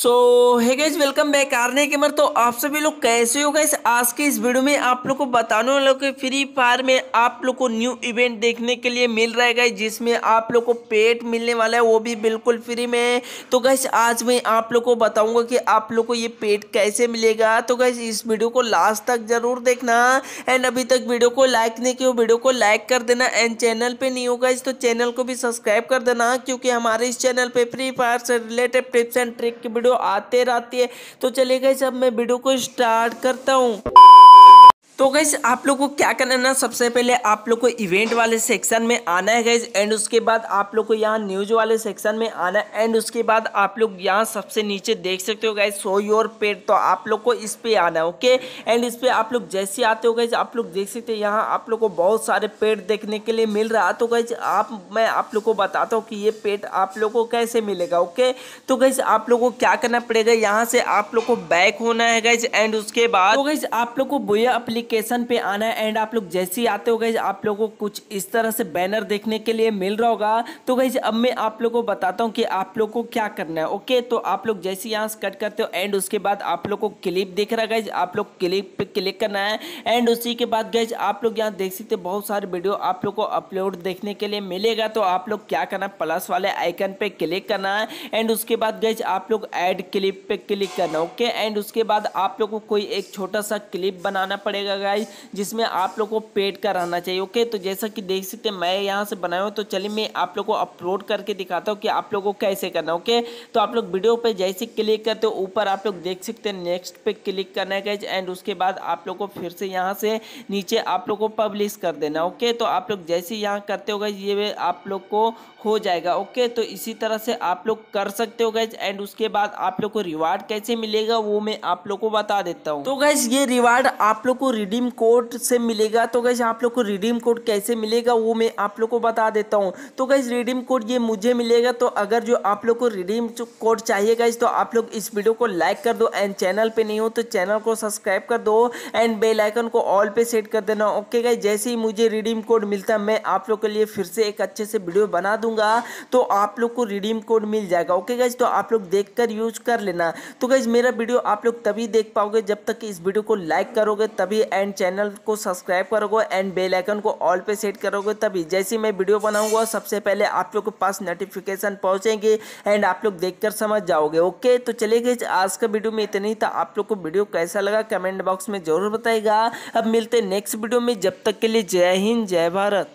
सो है guys welcome back आरने gamer तो आप सभी लोग कैसे हो गए आज के इस वीडियो में आप लोग को बताने वाले कि फ्री फायर में आप लोग को न्यू इवेंट देखने के लिए मिल रहा है गाइज जिसमें आप लोग को पेट मिलने वाला है वो भी बिल्कुल फ्री में तो गाइज आज मैं आप लोग को बताऊंगा कि आप लोग को ये पेट कैसे मिलेगा तो गाइज इस वीडियो को लास्ट तक जरूर देखना एंड अभी तक वीडियो को लाइक नहीं किया वीडियो को लाइक कर देना एंड चैनल पर नहीं होगा इस तो चैनल को भी सब्सक्राइब कर देना क्योंकि हमारे इस चैनल पर फ्री फायर से रिलेटेड टिप्स एंड ट्रिक की वीडियो वीडियो आते रहती है तो चलिए गए अब मैं वीडियो को स्टार्ट करता हूँ तो गैस आप लोग को क्या करना है ना सबसे पहले आप लोग को इवेंट वाले सेक्शन में आना है गैस एंड उसके बाद आप लोग को यहाँ न्यूज वाले सेक्शन में आना है एंड उसके बाद आप लोग यहाँ सबसे नीचे देख सकते हो गैस सो योर पेड़ तो आप लोग को इस पे आना है ओके एंड इस पे आप लोग जैसे आते हो गैस आप लोग देख सकते हो यहाँ आप लोग को बहुत सारे पेड़ देखने के लिए मिल रहा तो गैस आप मैं आप लोग को बताता हूँ कि ये पेड़ आप लोग को कैसे मिलेगा ओके तो गैस आप लोग को क्या करना पड़ेगा यहाँ से आप लोग को बैक होना है गैस एंड उसके बाद तो गैस आप लोग को बोया अप्लीकेशन नोटिफिकेशन पे आना है एंड आप लोग जैसे ही आते हो गए आप लोगों को कुछ इस तरह से बैनर देखने के लिए मिल रहा होगा तो गई अब मैं आप लोग को बताता हूँ कि आप लोग को क्या करना है ओके तो आप लोग जैसे यहाँ से कट करते हो एंड उसके बाद आप लोग को क्लिप देख रहा है आप लोग क्लिप पे क्लिक करना है एंड उसी के बाद गए आप लोग यहाँ देख सकते बहुत सारे वीडियो आप लोग को अपलोड देखने के लिए मिलेगा तो आप लोग क्या करना है प्लस वाले आइकन पर क्लिक करना है एंड उसके बाद गए आप लोग एड क्लिप पर क्लिक करना ओके एंड उसके बाद आप लोग को कोई एक छोटा सा क्लिप बनाना पड़ेगा लगाई जिसमें आप लोग को पेट का रहना चाहिए ओके तो जैसा कि देख सकते हैं मैं यहाँ से बनाया हूँ तो चलिए मैं आप लोग को अपलोड करके दिखाता हूँ कि आप लोग को कैसे करना ओके तो आप लोग वीडियो पर जैसे क्लिक करते हो ऊपर आप लोग देख सकते हैं नेक्स्ट पर क्लिक करना है एंड उसके बाद आप लोग को फिर से यहाँ से नीचे आप लोग को पब्लिश कर देना ओके तो आप लोग जैसे यहाँ करते हो गैज ये आप लोग को हो जाएगा ओके तो इसी तरह से आप लोग कर सकते हो गैज एंड उसके बाद आप लोग को रिवार्ड कैसे मिलेगा वो मैं आप लोग को बता देता हूँ तो गैस ये रिवार्ड आप लोग को रिडीम कोड से मिलेगा तो गैस आप लोग को रिडीम कोड कैसे मिलेगा वो मैं आप लोग को बता देता हूँ तो गैस रिडीम कोड ये मुझे मिलेगा तो अगर जो आप लोग को रिडीम कोड चाहिए गैस तो आप लोग इस वीडियो को लाइक कर दो एंड चैनल पर नहीं हो तो चैनल को सब्सक्राइब कर दो एंड बेलाइकन को ऑल पे सेट कर देना ओके गैस जैसे ही मुझे रिडीम कोड मिलता है मैं आप लोग के लिए फिर से एक अच्छे से वीडियो बना दूंगा तो आप लोग को रिडीम कोड मिल जाएगा ओके गैस तो आप लोग देख कर यूज कर लेना तो गैस मेरा वीडियो आप लोग तभी देख पाओगे जब तक इस वीडियो को लाइक करोगे तभी एंड चैनल को सब्सक्राइब करोगे एंड बेल आइकन को ऑल पे सेट करोगे तभी जैसे मैं वीडियो बनाऊंगा सबसे पहले आप लोग के पास नोटिफिकेशन पहुंचेंगे एंड आप लोग देखकर समझ जाओगे ओके तो चलिए गए आज का वीडियो में इतनी था आप लोग को वीडियो कैसा लगा कमेंट बॉक्स में जरूर बताएगा अब मिलते नेक्स्ट वीडियो में जब तक के लिए जय हिंद जय भारत